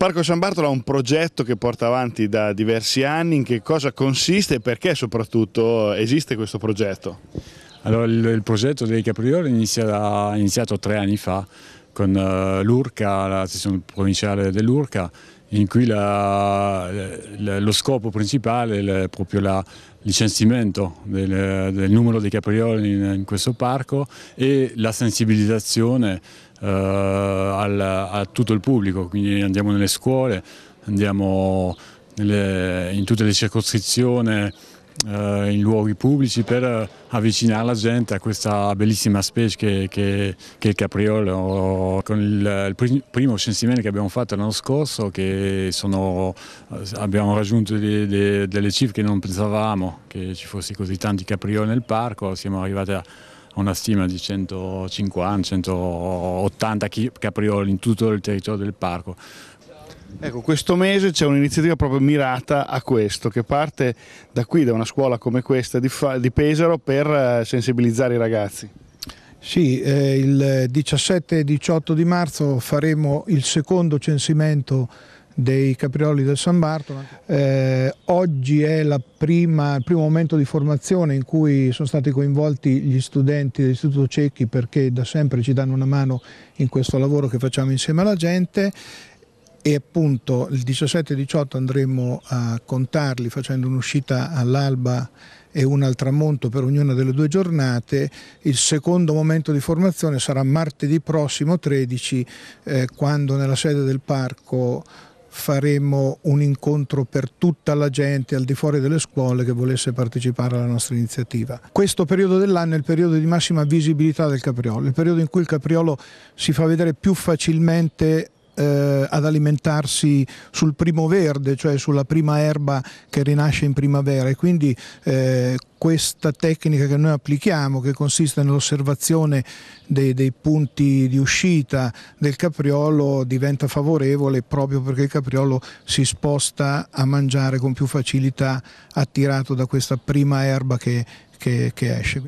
Parco San Bartolo ha un progetto che porta avanti da diversi anni, in che cosa consiste e perché soprattutto esiste questo progetto? Allora, il, il progetto dei Caprioli è iniziato, iniziato tre anni fa con uh, l'URCA, la sezione provinciale dell'URCA, in cui la, la, lo scopo principale è proprio il licenziamento del, del, numero dei caprioli in, in questo parco e la sensibilizzazione eh, al, a tutto il pubblico, quindi andiamo nelle scuole, andiamo nelle, in tutte le circoscrizioni, eh, in luoghi pubblici per avvicinare la gente a questa bellissima specie che, che, che è il capriolo. Con il, il primo censimento che abbiamo fatto l'anno scorso sono, abbiamo raggiunto de, de, delle cifre che non pensavamo che ci fossero così tanti caprioli nel parco, siamo arrivati a una stima di 150-180 caprioli in tutto il territorio del parco. Ecco, questo mese c'è un'iniziativa proprio mirata a questo, che parte da qui, da una scuola come questa di, di Pesaro, per eh, sensibilizzare i ragazzi. Sì, eh, il 17 18 di marzo faremo il secondo censimento dei caprioli del San Bartolo. Eh, oggi è prima, il primo momento di formazione in cui sono stati coinvolti gli studenti dell'Istituto Cecchi perché da sempre ci danno una mano in questo lavoro che facciamo insieme alla gente e appunto il 17 e 18 andremo a contarli facendo un'uscita all'alba e una al tramonto per ognuna delle due giornate. Il secondo momento di formazione sarà martedì prossimo 13 eh, quando nella sede del parco faremo un incontro per tutta la gente al di fuori delle scuole che volesse partecipare alla nostra iniziativa. Questo periodo dell'anno è il periodo di massima visibilità del capriolo, il periodo in cui il capriolo si fa vedere più facilmente eh, ad alimentarsi sul primo verde, cioè sulla prima erba che rinasce in primavera e quindi eh, questa tecnica che noi applichiamo, che consiste nell'osservazione dei, dei, punti di uscita del capriolo, diventa favorevole proprio perché il capriolo si sposta a mangiare con più facilità attirato da questa prima erba che, che, che esce.